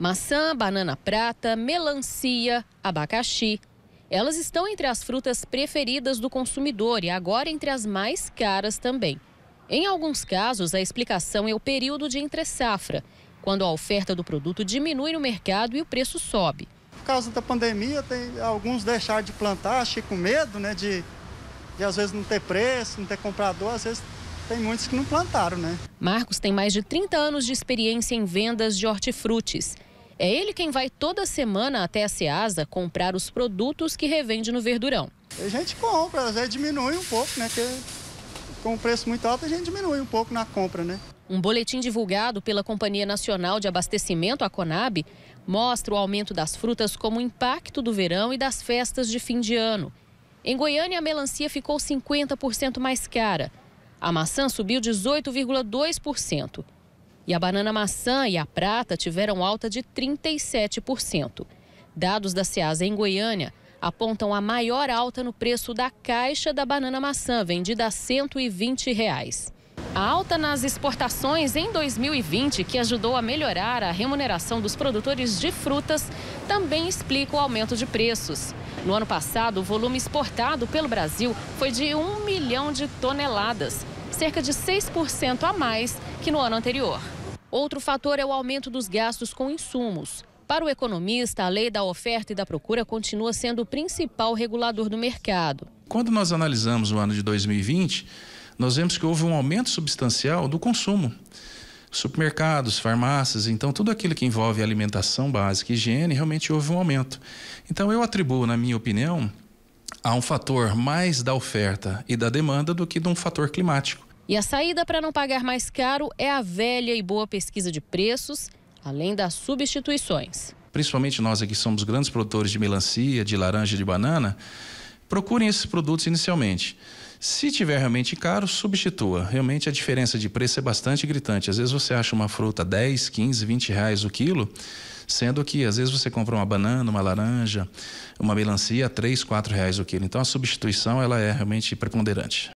Maçã, banana prata, melancia, abacaxi. Elas estão entre as frutas preferidas do consumidor e agora entre as mais caras também. Em alguns casos, a explicação é o período de entre-safra, quando a oferta do produto diminui no mercado e o preço sobe. Por causa da pandemia, tem alguns deixaram de plantar, achei com medo né, de, de às vezes não ter preço, não ter comprador, às vezes tem muitos que não plantaram, né? Marcos tem mais de 30 anos de experiência em vendas de hortifrutis. É ele quem vai toda semana até a Ceasa comprar os produtos que revende no Verdurão. A gente compra, às vezes diminui um pouco, né? Porque com o preço muito alto a gente diminui um pouco na compra, né? Um boletim divulgado pela Companhia Nacional de Abastecimento, a Conab, mostra o aumento das frutas como impacto do verão e das festas de fim de ano. Em Goiânia, a melancia ficou 50% mais cara. A maçã subiu 18,2%. E a banana maçã e a prata tiveram alta de 37%. Dados da SEASA em Goiânia apontam a maior alta no preço da caixa da banana maçã, vendida a R$ 120. Reais. A alta nas exportações em 2020, que ajudou a melhorar a remuneração dos produtores de frutas, também explica o aumento de preços. No ano passado, o volume exportado pelo Brasil foi de 1 milhão de toneladas, cerca de 6% a mais que no ano anterior. Outro fator é o aumento dos gastos com insumos. Para o economista, a lei da oferta e da procura continua sendo o principal regulador do mercado. Quando nós analisamos o ano de 2020, nós vemos que houve um aumento substancial do consumo. Supermercados, farmácias, então tudo aquilo que envolve alimentação básica e higiene, realmente houve um aumento. Então eu atribuo, na minha opinião, a um fator mais da oferta e da demanda do que de um fator climático. E a saída para não pagar mais caro é a velha e boa pesquisa de preços, além das substituições. Principalmente nós aqui somos grandes produtores de melancia, de laranja, de banana. Procurem esses produtos inicialmente. Se tiver realmente caro, substitua. Realmente a diferença de preço é bastante gritante. Às vezes você acha uma fruta 10, 15, 20 reais o quilo, sendo que às vezes você compra uma banana, uma laranja, uma melancia a 3, 4 reais o quilo. Então a substituição ela é realmente preponderante.